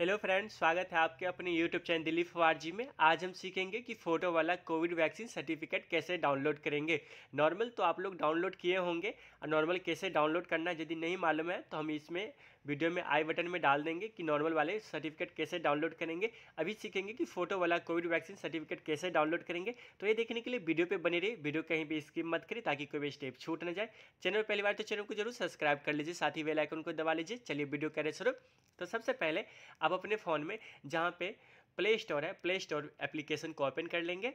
hello friends स्वागत है आपके अपने यूट्यूब चैनल दिलीप फवार जी में आज हम सीखेंगे कि फ़ोटो वाला कोविड वैक्सीन सर्टिफिकेट कैसे डाउनलोड करेंगे नॉर्मल तो आप लोग डाउनलोड किए होंगे और नॉर्मल कैसे डाउनलोड करना है यदि नहीं मालूम है तो हम इसमें वीडियो में आई बटन में डाल देंगे कि नॉर्मल वाले सर्टिफिकेट कैसे डाउनलोड करेंगे अभी सीखेंगे कि फ़ोटो वाला कोविड वैक्सीन सर्टिफिकेट कैसे डाउनलोड करेंगे तो ये देखने के लिए वीडियो पर बने रही वीडियो कहीं भी स्किप मत करें ताकि कोई भी स्टेप छूट न जाए चैनल पहली बार तो चैनल को जरूर सब्सक्राइब कर लीजिए साथ ही वेलाइकन को दबा लीजिए चलिए वीडियो करें शुरू तो सबसे पहले आप अब अपने फ़ोन में जहाँ पे प्ले स्टोर है प्ले स्टोर एप्लीकेशन को ओपन कर लेंगे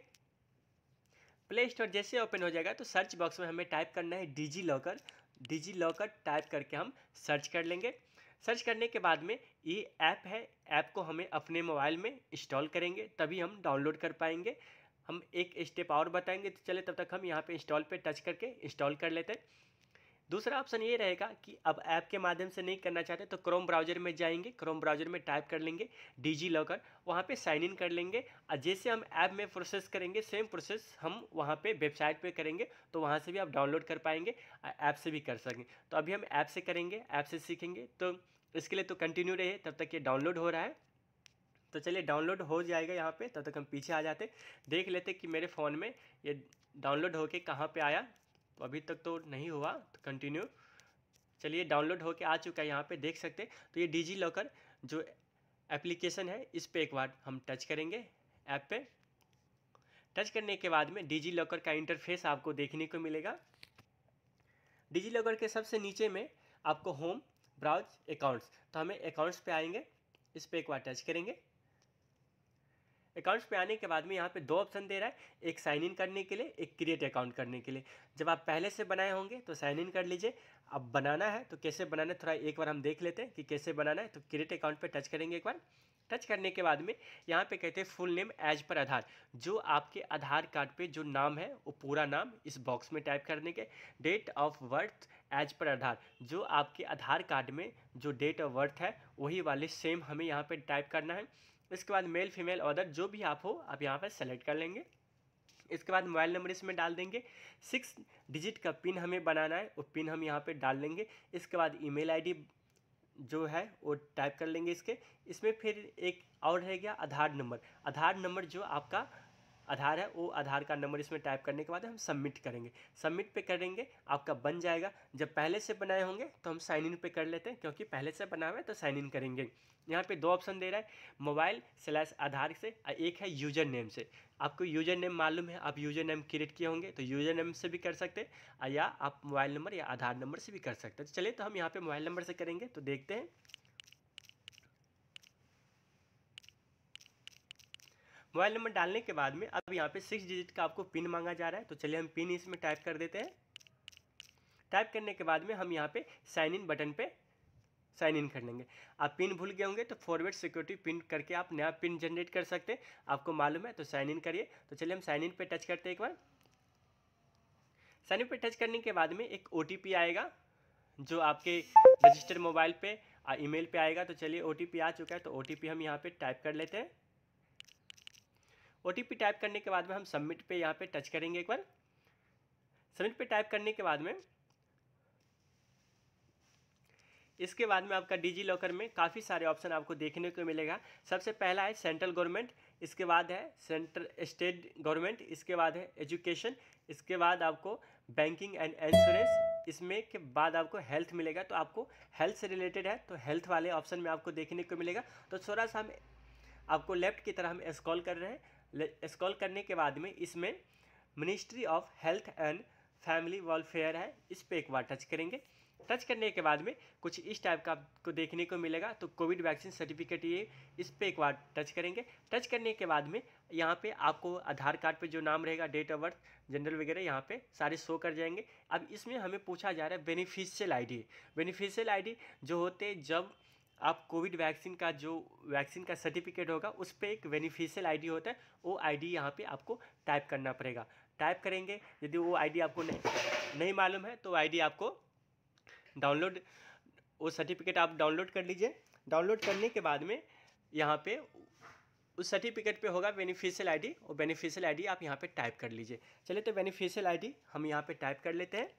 प्ले स्टोर जैसे ओपन हो जाएगा तो सर्च बॉक्स में हमें टाइप करना है DigiLocker DigiLocker type करके हम सर्च कर लेंगे सर्च करने के बाद में ये ऐप है ऐप को हमें अपने मोबाइल में इंस्टॉल करेंगे तभी हम डाउनलोड कर पाएंगे हम एक स्टेप और बताएंगे तो चले तब तक हम यहाँ पे इंस्टॉल पे टच करके इंस्टॉल कर लेते हैं दूसरा ऑप्शन ये रहेगा कि अब ऐप के माध्यम से नहीं करना चाहते तो क्रोम ब्राउजर में जाएंगे क्रोम ब्राउजर में टाइप कर लेंगे डीजी लॉकर वहाँ पे साइन इन कर लेंगे और जैसे हम ऐप में प्रोसेस करेंगे सेम प्रोसेस हम वहाँ पे वेबसाइट पे करेंगे तो वहाँ से भी आप डाउनलोड कर पाएंगे ऐप से भी कर सकेंगे तो अभी हम ऐप से करेंगे ऐप से सीखेंगे तो इसके लिए तो कंटिन्यू रहे तब तक ये डाउनलोड हो रहा है तो चलिए डाउनलोड हो जाएगा यहाँ पर तब तक हम पीछे आ जाते देख लेते कि मेरे फ़ोन में ये डाउनलोड होके कहाँ पे आया अभी तक तो नहीं हुआ तो कंटिन्यू चलिए डाउनलोड होके आ चुका है यहाँ पे देख सकते तो ये डिजी लॉकर जो एप्लीकेशन है इस पर एक बार हम टच करेंगे ऐप पे टच करने के बाद में डिजी लॉकर का इंटरफेस आपको देखने को मिलेगा डिजी लॉकर के सबसे नीचे में आपको होम ब्राउज अकाउंट्स तो हमें अकाउंट्स पे आएंगे इस पर एक बार टच करेंगे अकाउंट्स पे आने के बाद में यहाँ पे दो ऑप्शन दे रहा है एक साइन इन करने के लिए एक क्रिएट अकाउंट करने के लिए जब आप पहले से बनाए होंगे तो साइन इन कर लीजिए अब बनाना है तो कैसे बनाना है थोड़ा एक बार हम देख लेते हैं कि कैसे बनाना है तो क्रिएट अकाउंट पर टच करेंगे एक बार टच करने के बाद में यहाँ पे कहते हैं फुल नेम एज पर आधार जो आपके आधार कार्ड पे जो नाम है वो पूरा नाम इस बॉक्स में टाइप करने के date of birth as per आधार जो आपके आधार कार्ड में जो डेट ऑफ बर्थ है वही वाले सेम हमें यहाँ पे टाइप करना है इसके बाद मेल फीमेल ऑर्डर जो भी आप हो आप यहाँ पर सेलेक्ट कर लेंगे इसके बाद मोबाइल नंबर इसमें डाल देंगे सिक्स डिजिट का पिन हमें बनाना है वो पिन हम यहाँ पे डाल देंगे इसके बाद ईमेल आईडी जो है वो टाइप कर लेंगे इसके इसमें फिर एक और रह गया आधार नंबर आधार नंबर जो आपका आधार है वो आधार कार्ड नंबर इसमें टाइप करने के बाद हम सबमिट करेंगे सबमिट पे करेंगे आपका बन जाएगा जब पहले से बनाए होंगे तो हम साइन इन पे कर लेते हैं क्योंकि पहले से बना हुआ है तो साइन इन करेंगे यहाँ पे दो ऑप्शन दे रहा है मोबाइल स्लैश आधार से एक है यूजर नेम से आपको यूजर नेम मालूम है आप यूजर नेम क्रिएट किए होंगे तो यूजर नेम से भी कर सकते हैं या आप मोबाइल नंबर या आधार नंबर से भी कर सकते हैं तो चलिए तो हम यहाँ पर मोबाइल नंबर से करेंगे तो देखते हैं मोबाइल नंबर डालने के बाद में अब यहाँ पे सिक्स डिजिट का आपको पिन मांगा जा रहा है तो चलिए हम पिन इसमें टाइप कर देते हैं टाइप करने के बाद में हम यहाँ पे साइन इन बटन पे साइन इन कर लेंगे आप पिन भूल गए होंगे तो फॉरवर्ड सिक्योरिटी पिन करके आप नया पिन जनरेट कर सकते हैं आपको मालूम है तो साइन इन करिए तो चलिए हम साइन इन पे टच करते हैं एक बार साइन इन पे टच करने के बाद में एक ओ आएगा जो आपके रजिस्टर्ड मोबाइल पे ईमेल पे आएगा तो चलिए ओ आ चुका है तो ओ हम यहाँ पे टाइप कर लेते हैं ओ टाइप करने के बाद में हम सबमिट पे यहाँ पे टच करेंगे एक बार सबमिट पे टाइप करने के बाद में इसके बाद में आपका डिजी लॉकर में काफ़ी सारे ऑप्शन आपको देखने को मिलेगा सबसे पहला है सेंट्रल गवर्नमेंट इसके बाद है सेंट्रल स्टेट गवर्नमेंट इसके बाद है एजुकेशन इसके बाद आपको बैंकिंग एंड इंश्योरेंस इसमें के बाद आपको हेल्थ मिलेगा तो आपको हेल्थ से रिलेटेड है तो हेल्थ वाले ऑप्शन में आपको देखने को मिलेगा तो थोड़ा सा हम आपको लेफ्ट की तरह हम स्कॉल कर रहे हैं स्क्रॉल करने के बाद में इसमें ministry of health and family welfare है इस पर एक बार टच करेंगे टच करने के बाद में कुछ इस टाइप का आपको देखने को मिलेगा तो कोविड वैक्सीन सर्टिफिकेट ये इस पर एक बार टच करेंगे टच करने के बाद में यहाँ पे आपको आधार कार्ड पे जो नाम रहेगा डेट ऑफ बर्थ जनरल वगैरह यहाँ पे सारे शो कर जाएंगे अब इसमें हमें पूछा जा रहा है बेनिफिशियल आईडी बेनिफिशियल आईडी जो होते जब आप कोविड वैक्सीन का जो वैक्सीन का सर्टिफिकेट होगा उस पर एक बेनिफिशियल आईडी होता है वो आईडी यहाँ पे आपको टाइप करना पड़ेगा टाइप करेंगे यदि वो आईडी आपको नहीं नहीं मालूम है तो आईडी आपको डाउनलोड वो सर्टिफिकेट आप डाउनलोड कर लीजिए डाउनलोड करने के बाद में यहाँ पे उस सर्टिफिकेट पे होगा बेनिफिशियल आईडी और बेनिफिशियल आईडी आप यहाँ पर टाइप कर लीजिए चलिए तो बेनिफिशियल आई हम यहाँ पर टाइप कर लेते हैं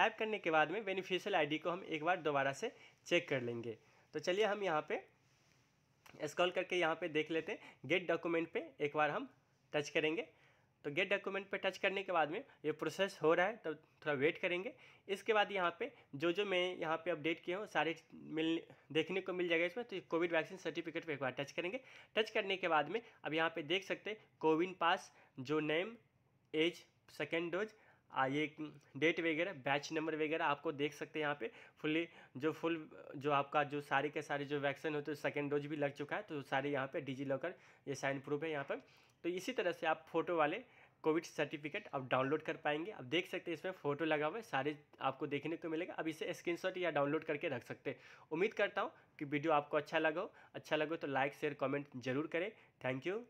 टाइप करने के बाद में बेनिफिशियल आईडी को हम एक बार दोबारा से चेक कर लेंगे तो चलिए हम यहाँ पे स्क्रॉल करके यहाँ पे देख लेते हैं गेट डॉक्यूमेंट पे एक बार हम टच करेंगे तो गेट डॉक्यूमेंट पे टच करने के बाद में ये प्रोसेस हो रहा है तो थोड़ा वेट करेंगे इसके बाद यहाँ पे जो जो मैं यहाँ पे अपडेट किए हूँ सारे मिल देखने को मिल जाएगा इसमें तो कोविड वैक्सीन सर्टिफिकेट पे एक बार टच करेंगे टच करने के बाद में अब यहाँ पे देख सकते हैं कोविन पास जो नेम एज सेकेंड डोज ये डेट वगैरह बैच नंबर वगैरह आपको देख सकते हैं यहाँ पे फुल्ली जो फुल जो आपका जो सारे के सारे जो वैक्सीन होते हैं सेकेंड डोज भी लग चुका है तो सारे यहाँ पे डिजी लॉकर ये साइन प्रूफ है यहाँ पर तो इसी तरह से आप फोटो वाले कोविड सर्टिफिकेट आप डाउनलोड कर पाएंगे आप देख सकते हैं इसमें फ़ोटो लगा हुआ है सारे आपको देखने को मिलेगा अब इसे स्क्रीनशॉट या डाउनलोड करके रख सकते हैं उम्मीद करता हूँ कि वीडियो आपको अच्छा लगा हो अच्छा लगे तो लाइक शेयर कमेंट जरूर करें थैंक यू